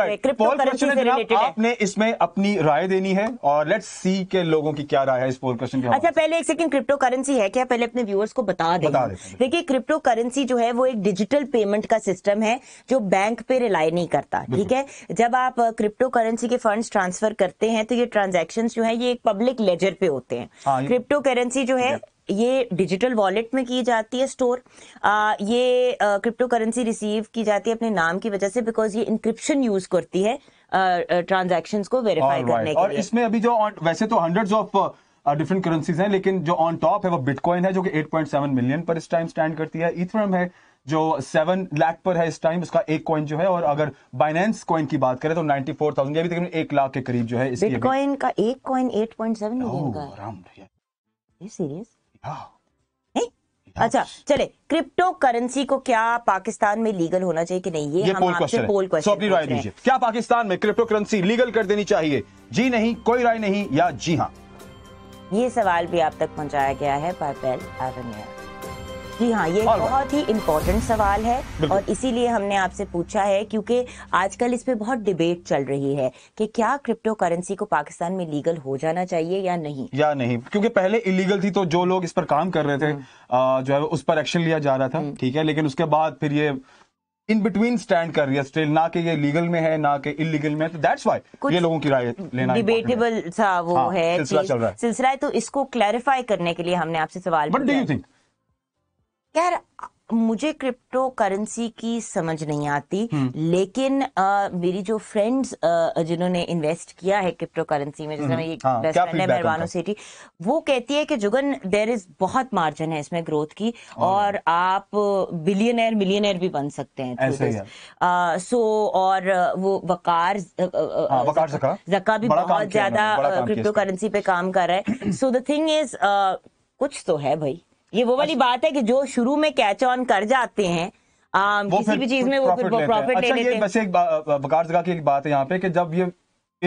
आपने इसमें अपनी राय देनी है और लेट्स सी के लोगों की क्या राय है इस पोल क्वेश्चन अच्छा पहले एक सेकंड क्रिप्टो करेंसी है क्या पहले अपने व्यूअर्स को बता दें देखिए क्रिप्टो करेंसी जो है वो एक डिजिटल पेमेंट का सिस्टम है जो बैंक पे रिलाई नहीं करता ठीक है जब आप क्रिप्टो uh, करेंसी के फंड ट्रांसफर करते हैं तो ये ट्रांजेक्शन जो है ये एक पब्लिक लेजर पे होते हैं क्रिप्टो हाँ, करेंसी जो है ये डिजिटल वॉलेट में की जाती है स्टोर आ, ये क्रिप्टो करेंसी रिसीव की जाती है अपने नाम की वजह से बिकॉज ये इंक्रिप्शन यूज करती है ट्रांजेक्शन को वेरीफाई करने right. के और लिए इसमें अभी जो वैसे तो हंड्रेड ऑफ डिफरेंट करेंसीज हैं लेकिन जो ऑन टॉप है वो बिटकॉइन है जो कि 8.7 मिलियन पर इस टाइम स्टैंड करती है इथरम है जो सेवन लाख पर है इस टाइम उसका एक कॉइन जो है और अगर बाइनेंस कॉइन की बात करें तो नाइनटी फोर थाउजेंड अभी तकरीबन एक लाख के करीब जो है बिटकॉइन का एक कॉइन 8.7 मिलियन का है सीरियस अच्छा चले क्रिप्टो करेंसी को क्या पाकिस्तान में लीगल होना चाहिए कि नहीं ये, ये हम पोल क्वेश्चन पोल क्वेश्चन अपनी राय दीजिए क्या पाकिस्तान में क्रिप्टो करेंसी लीगल कर देनी चाहिए जी नहीं कोई राय नहीं या जी हाँ ये सवाल भी आप तक पहुंचाया गया है पापेल एवनिया जी हाँ ये बहुत ही इम्पोर्टेंट सवाल है और इसीलिए हमने आपसे पूछा है क्योंकि आजकल इस पे बहुत डिबेट चल रही है कि क्या क्रिप्टो करेंसी को पाकिस्तान में लीगल हो जाना चाहिए या नहीं या नहीं क्योंकि पहले इलीगल थी तो जो लोग इस पर काम कर रहे थे हम्म। जो है उस पर एक्शन लिया जा रहा था हम्म। ठीक है लेकिन उसके बाद फिर ये इन बिटवीन स्टैंड कर रही है स्टिल ना कि ये लीगल में है ना कि इलीगल में तो दैट्स व्हाई ये लोगों की राय लेना डिबेटेबल सा वो हाँ, है सिलसिला चल रहा है सिलसिला है तो इसको क्लैरिफाई करने के लिए हमने आपसे सवाल बट डू यू थिंक यार मुझे क्रिप्टो करेंसी की समझ नहीं आती हम्म। लेकिन आ, मेरी जो फ्रेंड्स जिन्होंने इन्वेस्ट किया है क्रिप्टो करेंसी में जिसमें हम्म। हाँ, मेहरबानो सेठी वो कहती है कि जुगन देर इज बहुत मार्जिन है इसमें ग्रोथ की हाँ। और आप बिलियनर मिलियनर भी बन सकते हैं आ, सो और वो वकार हाँ, वकार जका भी बहुत ज्यादा क्रिप्टो करेंसी पे काम कर रहा है सो द थिंग इज कुछ तो है भाई ये वो वाली अच्छा। बात है कि जो शुरू में कैच ऑन कर जाते हैं आ, किसी भी चीज में वो फिर प्रॉफिट ले अच्छा, लेते हैं वैसे एक बकार जगह की एक बात है यहाँ पे कि जब ये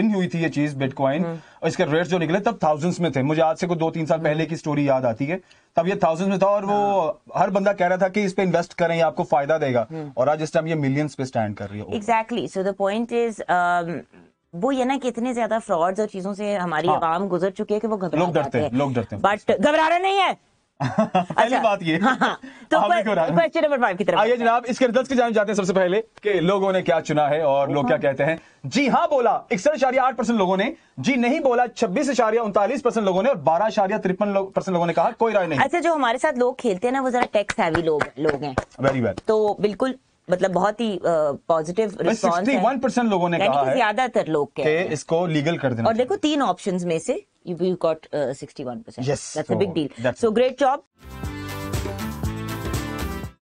इन हुई थी ये चीज बिटकॉइन हम्म। और इसके रेट जो निकले तब थाउजेंड्स में थे मुझे आज से कुछ दो तीन साल पहले हम्म। की स्टोरी याद आती है तब ये थाउजेंड्स में था और वो हाँ। हर बंदा कह रहा था कि इस पे इन्वेस्ट करें ये आपको फायदा देगा हम्म। और आज इस टाइम ये मिलियंस पे स्टैंड कर रही है exactly so the point is वो ये ना कितने ज्यादा फ्रॉड्स और चीजों से हमारी हाँ। आवाम गुजर चुकी है कि वो घबरा लोग डरते हैं लोग डरते हैं बट घबराना नहीं है पहली अच्छा। बात ये हाँ, हाँ। तो हाँ, आइए जनाब इसके रिजल्ट जाने जाते हैं सबसे पहले लोगों ने क्या चुना है और लोग क्या कहते हैं जी हाँ बोला इकसठ इशारिया आठ परसेंट लोगों ने जी नहीं बोला छब्बीस इशारिया उनतालीस परसेंट लोगों ने और बारह इशारिया तिरपन परसेंट लोगों ने कहा कोई राय नहीं अच्छा जो हमारे साथ लोग खेलते हैं ना वो जरा टैक्स हैवी लोग लोग हैं वेरी वेल तो बिल्कुल मतलब बहुत ही पॉजिटिव रिस्पॉन्स वन परसेंट लोगों ने कहा ज्यादातर लोग इसको लीगल कर देना और देखो तीन ऑप्शंस में से you, you got 61%. Uh, yes. Oh, that's so a big deal. So great job.